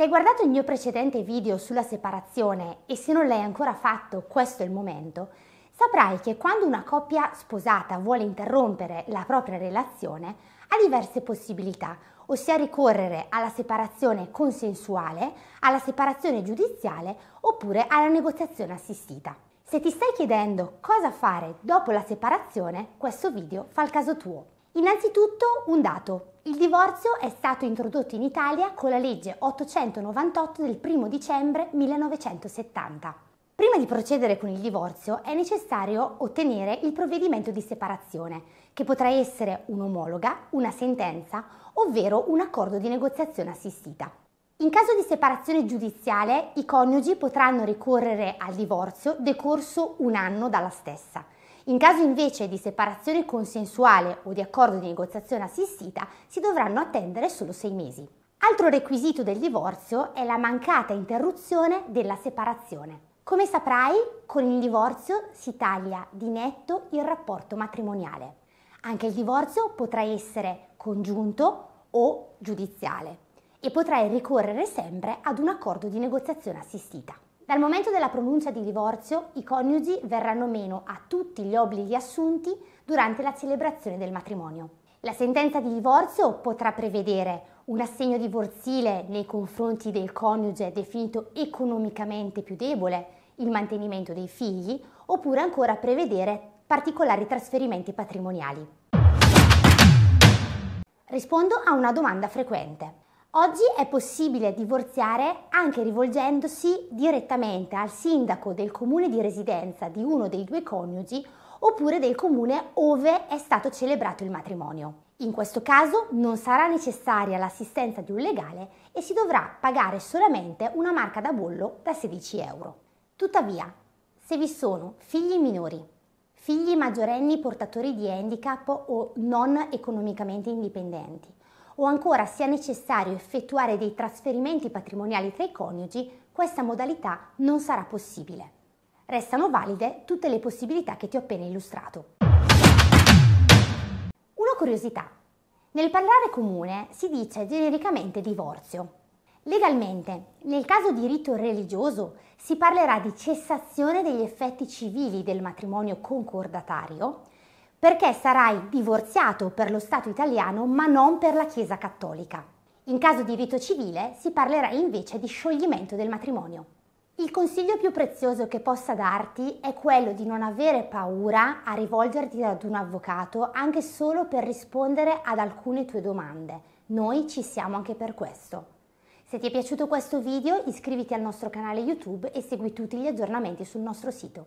Se hai guardato il mio precedente video sulla separazione e se non l'hai ancora fatto, questo è il momento, saprai che quando una coppia sposata vuole interrompere la propria relazione ha diverse possibilità, ossia ricorrere alla separazione consensuale, alla separazione giudiziale oppure alla negoziazione assistita. Se ti stai chiedendo cosa fare dopo la separazione, questo video fa il caso tuo. Innanzitutto un dato, il divorzio è stato introdotto in Italia con la legge 898 del 1 dicembre 1970. Prima di procedere con il divorzio è necessario ottenere il provvedimento di separazione, che potrà essere un'omologa, una sentenza, ovvero un accordo di negoziazione assistita. In caso di separazione giudiziale, i coniugi potranno ricorrere al divorzio decorso un anno dalla stessa in caso invece di separazione consensuale o di accordo di negoziazione assistita, si dovranno attendere solo sei mesi. Altro requisito del divorzio è la mancata interruzione della separazione. Come saprai, con il divorzio si taglia di netto il rapporto matrimoniale. Anche il divorzio potrà essere congiunto o giudiziale e potrai ricorrere sempre ad un accordo di negoziazione assistita. Dal momento della pronuncia di divorzio, i coniugi verranno meno a tutti gli obblighi assunti durante la celebrazione del matrimonio. La sentenza di divorzio potrà prevedere un assegno divorzile nei confronti del coniuge definito economicamente più debole, il mantenimento dei figli, oppure ancora prevedere particolari trasferimenti patrimoniali. Rispondo a una domanda frequente. Oggi è possibile divorziare anche rivolgendosi direttamente al sindaco del comune di residenza di uno dei due coniugi oppure del comune dove è stato celebrato il matrimonio. In questo caso non sarà necessaria l'assistenza di un legale e si dovrà pagare solamente una marca da bollo da 16 euro. Tuttavia, se vi sono figli minori, figli maggiorenni portatori di handicap o non economicamente indipendenti, o ancora sia necessario effettuare dei trasferimenti patrimoniali tra i coniugi, questa modalità non sarà possibile. Restano valide tutte le possibilità che ti ho appena illustrato. Una curiosità. Nel parlare comune si dice genericamente divorzio. Legalmente, nel caso di rito religioso, si parlerà di cessazione degli effetti civili del matrimonio concordatario perché sarai divorziato per lo Stato italiano ma non per la Chiesa cattolica. In caso di rito civile si parlerà invece di scioglimento del matrimonio. Il consiglio più prezioso che possa darti è quello di non avere paura a rivolgerti ad un avvocato anche solo per rispondere ad alcune tue domande. Noi ci siamo anche per questo. Se ti è piaciuto questo video iscriviti al nostro canale YouTube e segui tutti gli aggiornamenti sul nostro sito.